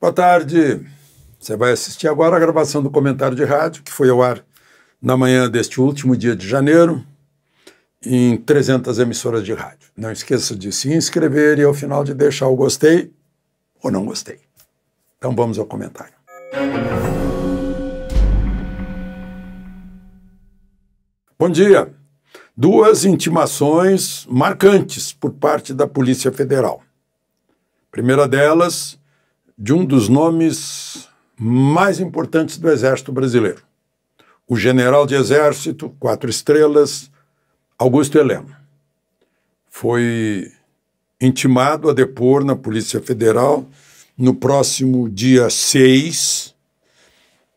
Boa tarde. Você vai assistir agora a gravação do comentário de rádio, que foi ao ar na manhã deste último dia de janeiro, em 300 emissoras de rádio. Não esqueça de se inscrever e ao final de deixar o gostei ou não gostei. Então vamos ao comentário. Bom dia. Duas intimações marcantes por parte da Polícia Federal. A primeira delas de um dos nomes mais importantes do Exército Brasileiro, o general de Exército, quatro estrelas, Augusto Helena. Foi intimado a depor na Polícia Federal no próximo dia 6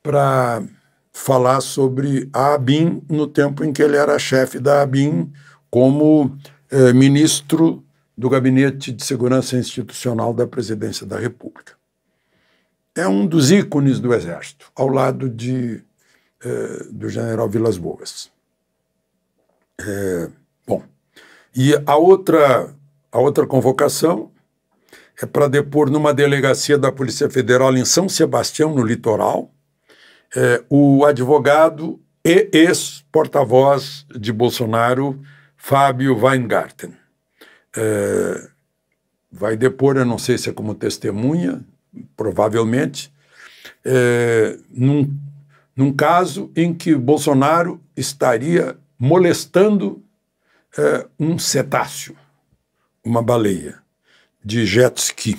para falar sobre a ABIN no tempo em que ele era chefe da ABIN como eh, ministro do Gabinete de Segurança Institucional da Presidência da República é um dos ícones do Exército, ao lado de, eh, do general Vilas Boas. É, bom, e a outra, a outra convocação é para depor numa delegacia da Polícia Federal em São Sebastião, no litoral, é, o advogado e ex-porta-voz de Bolsonaro, Fábio Weingarten. É, vai depor, eu não sei se é como testemunha, provavelmente, é, num, num caso em que Bolsonaro estaria molestando é, um cetáceo, uma baleia, de jet ski.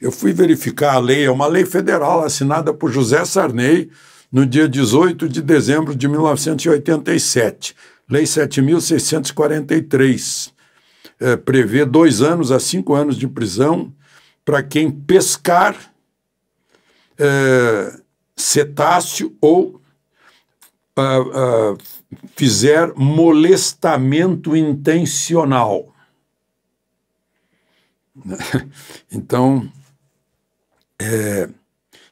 Eu fui verificar a lei, é uma lei federal assinada por José Sarney no dia 18 de dezembro de 1987, Lei 7.643. É, prevê dois anos a cinco anos de prisão para quem pescar é, cetáceo ou uh, uh, fizer molestamento intencional. então, é,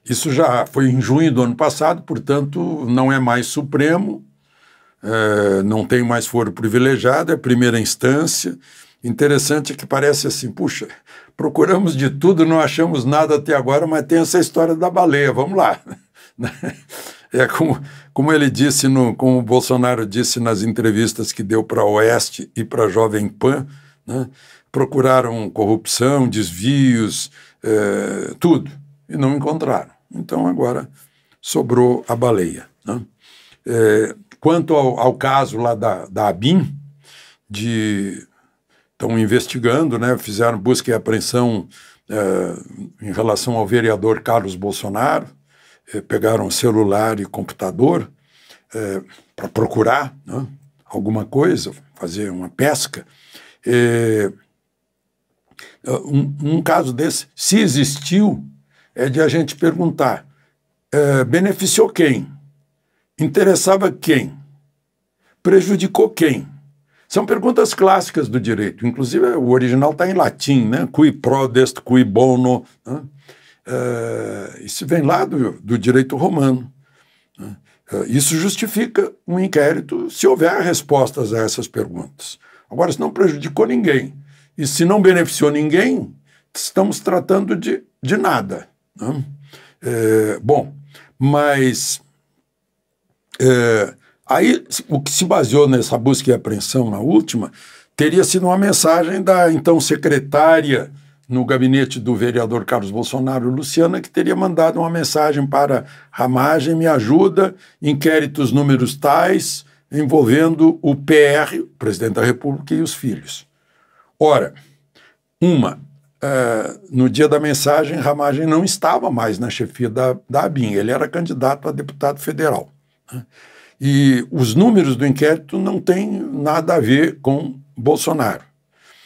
isso já foi em junho do ano passado, portanto, não é mais Supremo, é, não tem mais foro privilegiado, é primeira instância, Interessante que parece assim, puxa, procuramos de tudo, não achamos nada até agora, mas tem essa história da baleia, vamos lá. É como, como ele disse, no, como o Bolsonaro disse nas entrevistas que deu para Oeste e para Jovem Pan, né? procuraram corrupção, desvios, é, tudo, e não encontraram. Então agora sobrou a baleia. Né? É, quanto ao, ao, caso lá da, da ABIN, de estão investigando, né? fizeram busca e apreensão é, em relação ao vereador Carlos Bolsonaro, é, pegaram celular e computador é, para procurar né? alguma coisa, fazer uma pesca. Um, um, caso desse, se existiu, é de a gente perguntar: beneficiou quem? Interessava quem? Prejudicou quem? São perguntas clássicas do direito, inclusive o original está em latim, né? Cui prodest, cui bono. Né? Eh, isso vem lá do, do direito romano. Né? Eh, isso justifica um inquérito se houver respostas a essas perguntas. Agora, se não prejudicou ninguém e se não beneficiou ninguém, estamos tratando de, de nada. Né? É, bom, mas é, Aí, o que se baseou nessa busca e apreensão, na última, teria sido uma mensagem da então secretária no gabinete do vereador Carlos Bolsonaro, Luciana, que teria mandado uma mensagem para Ramagem, me ajuda, inquéritos números tais, envolvendo o PR, o presidente da República, e os filhos. Ora, uma, uh, no dia da mensagem, Ramagem não estava mais na chefia da, da ABIN, ele era candidato a deputado federal. Né? E os números do inquérito não têm nada a ver com Bolsonaro.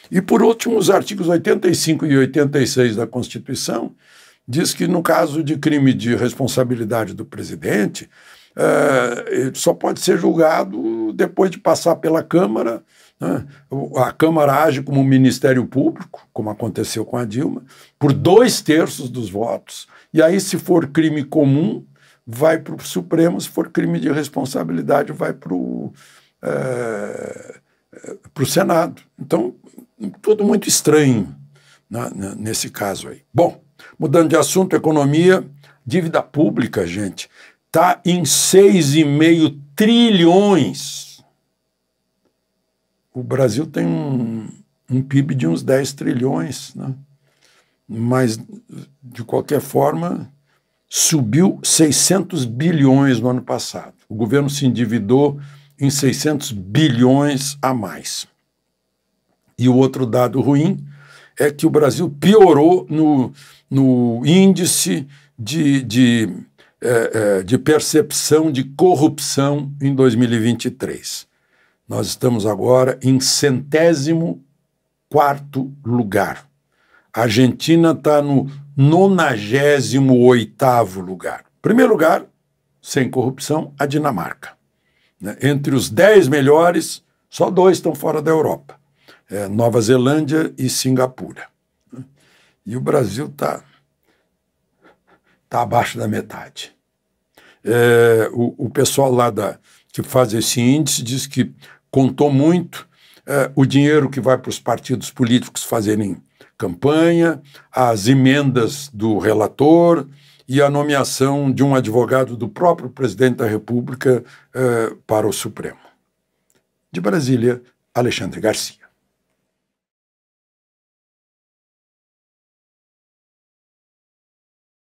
E, por último, os artigos 85 e 86 da Constituição diz que, no caso de crime de responsabilidade do presidente, eh, ele só pode ser julgado depois de passar pela Câmara. Né? A Câmara age como Ministério Público, como aconteceu com a Dilma, por dois terços dos votos. E aí, se for crime comum, vai para o Supremo, se for crime de responsabilidade, vai para o é, é Senado. Então, tudo muito estranho na, né, na, né, nesse caso aí. Bom, mudando de assunto, economia, dívida pública, gente, está em 6,5 trilhões. O Brasil tem um, um PIB de uns 10 trilhões, né? mas, de qualquer forma, subiu 600 bilhões no ano passado. O governo se endividou em 600 bilhões a mais. E o outro dado ruim é que o Brasil piorou no, no índice de, de, é, é de percepção de corrupção em 2023. Nós estamos agora em centésimo quarto lugar. A Argentina está no 98 lugar. Primeiro lugar, sem corrupção, a Dinamarca. Né? Entre os 10 melhores, só dois estão fora da Europa: é Nova Zelândia e Singapura. Né? E o Brasil está tá abaixo da metade. É, o, o, pessoal lá da, que faz esse índice diz que contou muito é, o dinheiro que vai para os partidos políticos fazerem campanha, as emendas do relator e a nomeação de um advogado do próprio presidente da República eh, para o Supremo. De Brasília, Alexandre Garcia.